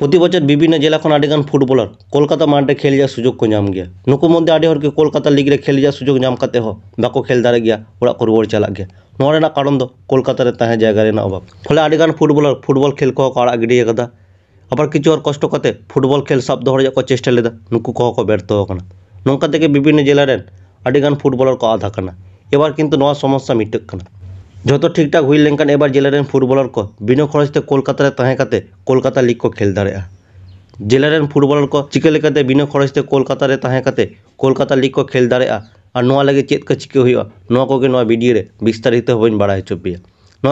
ᱯᱨᱚᱛᱤ ᱵᱚᱪᱷᱚᱨ ᱵᱤᱵᱷᱤᱱᱱᱚ ᱡᱮᱞᱟ ᱠᱷᱚᱱ ᱟᱹᱰᱤᱜᱟᱱ ᱯᱷᱩᱴᱵᱚᱞᱟᱨ ᱠᱳᱞᱠᱟᱛᱟ ᱢᱟᱴ ᱨᱮ ᱠᱷᱮᱞ ᱨᱮᱭᱟᱜ ᱥᱩᱡᱳᱜᱽ ᱠᱚ ᱧᱟᱢ ᱜᱮᱭᱟ ᱱᱩᱠᱩ ᱢᱚᱫᱽᱫᱷᱮ ᱟᱹᱰᱤ ᱦᱚᱲ ᱜᱮ ᱠᱳᱞᱠᱟᱛᱟ ᱞᱤᱜᱽ ᱨᱮ ᱠᱷᱮᱞ ᱨᱮᱭᱟᱜ ᱥᱩᱡᱳᱜᱽ ᱧᱟᱢ ᱠᱟᱛᱮ ᱦᱚᱸ ᱵᱟᱠᱚ ᱠᱷᱮᱞ ᱫᱟᱲᱮ ᱜᱮᱭᱟ ᱚᱲᱟᱜ ᱠᱚ ᱨᱩᱣᱟᱹᱲ ᱪᱟᱞᱟᱜ ᱜᱮᱭᱟ ᱱᱚᱣᱟ ᱨᱮᱱᱟᱜ ᱠᱟᱨᱚᱱ ᱫᱚ ᱠᱳᱞᱠᱟᱛᱟ ᱨᱮ ᱛᱟᱦᱮᱸ ᱡᱟᱭᱜᱟ ᱨᱮᱱᱟᱜ ᱚᱵᱷᱟᱵᱽ ᱯᱷᱚᱞᱮ ᱟᱹᱰᱤᱜᱟᱱ ᱯᱷᱩᱴᱵᱚᱞᱟᱨ ᱯᱷᱩᱴᱵᱚᱞ ᱠᱷᱮᱞ ᱠᱚᱦᱚᱸ ᱠᱚ ᱟᱲᱟᱜ ᱜᱤᱰᱤ ᱟᱠᱟᱫᱟ ᱟᱵᱟᱨ ᱠᱤᱪᱷᱩ ᱦᱚᱲ ᱠᱚᱥᱴᱚ ᱠᱟᱛᱮ ᱯᱷᱩᱴᱵᱚᱞ ᱠᱷᱮᱞ ᱥᱟᱵ ᱫᱚᱦᱚ ᱨᱮᱭᱟᱜ ᱠᱚ ᱪᱮᱥᱴᱟ ᱞᱮᱫᱟ ᱱᱩᱠᱩ ᱠᱚᱦᱚᱸ ᱠᱚ ᱵᱮᱨᱛᱷᱚ ᱟᱠᱟᱱᱟ ᱱᱚᱝᱠᱟ ᱛᱮᱜᱮ ᱵᱤᱵᱷᱤᱱᱱᱚ ᱡᱮᱞᱟ ᱨᱮᱱ ᱟᱹᱰᱤᱜᱟᱱ ᱯᱷᱩᱴᱵᱚᱞᱟᱨ ᱠᱚ ᱟᱫ ᱟᱠᱟᱱᱟ ᱮᱵᱟᱨ ᱠᱤᱱᱛᱩ ᱱᱚᱣᱟ ᱥᱚᱢᱚᱥᱥᱟ ᱢᱤᱴᱟᱹᱜ ᱠᱟᱱᱟ जो ठीक ठाक हुई लेकिन एबार जिले फुटबलर को बिना खरचते कलकतारे कोलकाता लीग को खेल दारे जिले फुटबलर को चिकेलते बिना खरचते कलकतारे कोलकाता लीग को खेल दारे और लगे चेक को चिका भिडियो विस्तारित बड़ा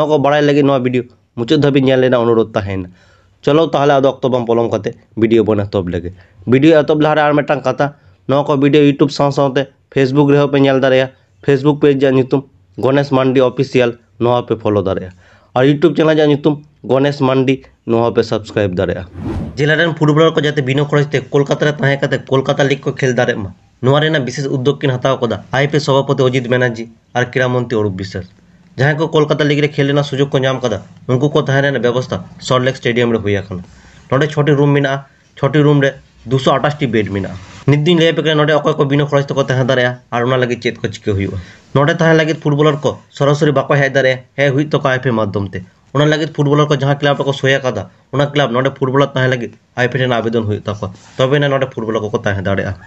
को बड़ा लगे भिडियो मुचाद धाबीना अनुरोध तहना चलो तहले अक्तो बम पलम करते भिडियो बन एतब लगे भिडियो एतब लहारे और मेटा कथा नौको भिडियो यूट्यूब साथ साथ फेसबुक पे दारे Facebook page Ganesh Mandi official ᱱᱚᱣᱟ ᱯᱮ ᱯᱷᱚᱞᱳ ᱫᱟᱲᱮᱭᱟᱜᱼᱟ ᱟᱨ ᱤᱭᱩᱴᱩᱵᱽ ᱪᱮᱱᱮᱞ ᱨᱮᱭᱟᱜ ᱧᱩᱛᱩᱢ ᱜᱚᱱᱮᱥ ᱢᱟᱱᱰᱤ ᱱᱚᱣᱟ ᱯᱮ ᱥᱟᱵᱥᱠᱨᱟᱭᱤᱵ ᱫᱟᱲᱮᱭᱟᱜᱼᱟ ᱡᱮᱞᱟ ᱨᱮᱱ ᱯᱷᱩᱴᱵᱚᱞᱟᱨ ᱠᱚ ᱡᱟᱛᱮ ᱵᱤᱱᱟᱹ ᱠᱷᱚᱨᱚᱪ ᱛᱮ ᱠᱳᱞᱠᱟᱛᱟ ᱨᱮ ᱛᱟᱦᱮᱸ ᱠᱟᱛᱮ ᱠᱳᱞᱠᱟᱛᱟ ᱞᱤᱜᱽ ᱠᱚ ᱠᱷᱮᱞ ᱫᱟᱲᱮᱜ ᱢᱟ ᱱᱚᱣᱟ ᱨᱮᱱᱟᱜ ᱵᱤᱥᱮᱥ ᱩᱫᱽᱫᱳᱜᱽ ᱠᱤᱱ ᱦᱟᱛᱟᱣ ᱠᱟᱫᱟ ᱟᱭᱯᱤ ᱥᱚᱵᱷᱟᱯᱚᱛᱤ अजित ᱢᱮᱱᱟᱨᱡᱤ ᱟᱨ ᱠᱨᱤᱲᱟ ᱢᱚᱱᱛᱨᱤ ᱚᱨᱩᱯ ᱵᱤᱥᱟᱥ ᱡᱟᱦᱟᱸᱭ ᱠᱚ ᱠᱳᱞᱠᱟᱛᱟ ᱞᱤᱜᱽ ᱨᱮ ᱠᱷᱮᱞ ᱨᱮᱱᱟᱜ ᱥᱩᱡᱳᱜᱽ ᱠᱚ ᱧᱟᱢ ᱠᱟᱫᱟ ᱩᱱᱠᱩ ᱠᱚ ᱛᱟᱦᱮᱸ ᱨᱮᱱᱟᱜ ᱵᱮᱵᱚᱥᱛᱷᱟ ᱥᱚᱞᱴ ᱞᱮᱠ ᱥᱴᱮᱰᱤᱭᱟᱢ ᱨᱮ ᱦᱩᱭ ᱟᱠᱟᱱᱟ ᱱᱚᱰᱮ ᱪᱷᱚᱴᱤ ᱨᱩᱢ ᱢᱮᱱᱟᱜᱼᱟ ᱪᱷᱚᱴᱤ ᱨᱩᱢ ᱨᱮ 228ᱴᱤ ᱵᱮᱰ ᱢᱮᱱᱟᱜᱼᱟ ᱱᱤᱛ ᱫᱤᱱ ᱞᱟᱹᱭ ᱟᱯᱮ ᱱᱚᱰᱮ ᱚᱠᱚᱭ ᱠᱚ ᱵᱤᱱᱟᱹ ᱠᱷᱚᱨᱚᱪ ᱛᱮᱠᱚ ᱛᱟᱦᱮᱸ ᱫᱟᱲᱮᱭᱟᱜᱼᱟ ᱟᱨ ᱚᱱᱟ ᱞᱟᱹᱜᱤᱫ ᱪᱮᱫ ᱠᱚ ᱪᱤᱠᱟᱹ ᱦᱩᱭᱩᱜᱼᱟ ᱱᱚᱰᱮ ᱛᱟᱦᱮᱸ ᱞᱟᱹᱜᱤᱫ ᱯᱷᱩᱴᱵᱚᱞᱟᱨ ᱠᱚ ᱥᱚᱨᱟᱥᱚᱨᱤ ᱵᱟᱠᱚ ᱦᱮᱡ ᱫᱟᱲᱮᱭᱟᱜᱼᱟ ᱦᱮᱡ ᱦᱩᱭᱩᱜ ᱛᱟᱠᱚᱣᱟ ᱟᱭᱯᱮ ᱢᱟᱫᱽᱫᱷᱚᱢ ᱛᱮ ᱚᱱᱟ ᱞᱟᱹᱜᱤᱫ ᱯᱷᱩᱴᱵᱚᱞᱟᱨ ᱠᱚ ᱡᱟᱦᱟᱸ ᱠᱞᱟᱵᱽ ᱨᱮᱠᱚ ᱥᱳᱭ ᱟᱠᱟᱫᱟ ᱚᱱᱟ ᱠᱞᱟᱵᱽ ᱱᱚᱰᱮ ᱯᱷᱩᱴᱵᱚᱞᱟᱨ ᱛᱟᱦᱮᱸ ᱞᱟᱹᱜᱤᱫ ᱟᱭ ᱟᱭᱯᱮ ᱨᱮᱱᱟᱜ ᱟᱵᱮᱫᱚᱱ ᱦᱩᱭᱩᱜ ᱛᱟᱠᱚᱣᱟ ᱛᱚᱵᱮ ᱱᱚᱰᱮ ᱯᱷᱩᱴᱵᱚᱞᱟᱨ ᱠᱚᱠᱚ ᱛᱟᱦᱮᱸ ᱫᱟᱲᱮᱭᱟᱜᱼᱟ